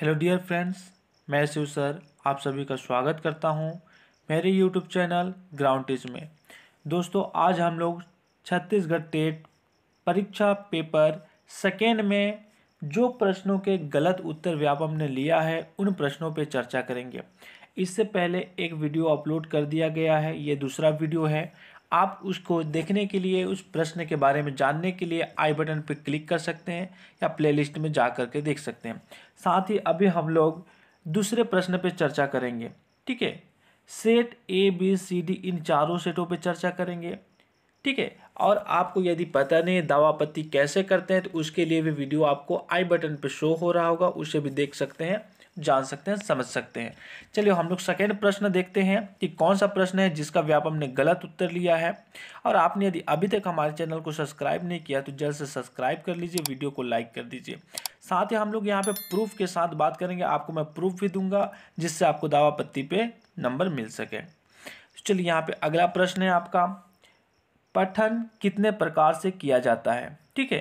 hello dear friends मैं Shiv sir आप सभी का स्वागत करता हूं मेरे यूट्यूब चैनल ग्राउंड टीज में दोस्तों आज हम लोग छत्तीसगढ़ टेट परीक्षा पेपर सेकेंड में जो प्रश्नों के गलत उत्तर व्यापम ने लिया है उन प्रश्नों पर चर्चा करेंगे इससे पहले एक वीडियो अपलोड कर दिया गया है ये दूसरा वीडियो है आप उसको देखने के लिए उस प्रश्न के बारे में जानने के लिए आई बटन पर क्लिक कर सकते हैं या प्लेलिस्ट में जा कर के देख सकते हैं साथ ही अभी हम लोग दूसरे प्रश्न पर चर्चा करेंगे ठीक है set A B C D इन चारों सेटों पर चर्चा करेंगे ठीक है और आपको यदि पता नहीं पत्ती कैसे करते हैं तो उसके लिए भी वीडियो आपको आई बटन पर शो हो रहा होगा उसे भी देख सकते हैं जान सकते हैं समझ सकते हैं चलिए हम लोग सेकेंड प्रश्न देखते हैं कि कौन सा प्रश्न है जिसका व्यापम ने गलत उत्तर लिया है और आपने यदि अभी तक हमारे चैनल को सब्सक्राइब नहीं किया तो जल्द से सब्सक्राइब कर लीजिए वीडियो को लाइक कर दीजिए साथ ही हम लोग यहाँ पे प्रूफ के साथ बात करेंगे आपको मैं प्रूफ भी दूंगा जिससे आपको दावा पत्ती पे नंबर मिल सके चलिए यहाँ पे अगला प्रश्न है आपका पठन कितने प्रकार से किया जाता है ठीक है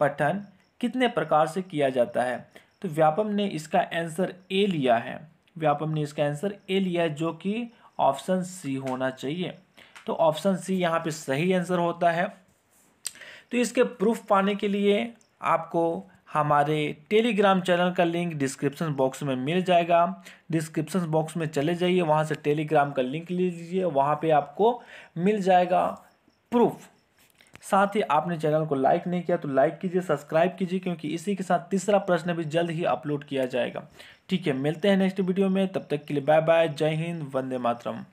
पठन कितने प्रकार से किया जाता है तो व्यापम ने इसका आंसर ए लिया है व्यापम ने इसका आंसर ए लिया है जो कि ऑप्शन सी होना चाहिए तो ऑप्शन सी यहाँ पे सही आंसर होता है तो इसके प्रूफ पाने के लिए आपको हमारे टेलीग्राम चैनल का लिंक डिस्क्रिप्शन बॉक्स में मिल जाएगा डिस्क्रिप्शन बॉक्स में चले जाइए वहाँ से टेलीग्राम का लिंक ले लीजिए वहाँ पे आपको मिल जाएगा प्रूफ साथ ही आपने चैनल को लाइक नहीं किया तो लाइक कीजिए सब्सक्राइब कीजिए क्योंकि इसी के साथ तीसरा प्रश्न भी जल्द ही अपलोड किया जाएगा ठीक है मिलते हैं नेक्स्ट वीडियो में तब तक के लिए बाय बाय जय हिंद वंदे मातरम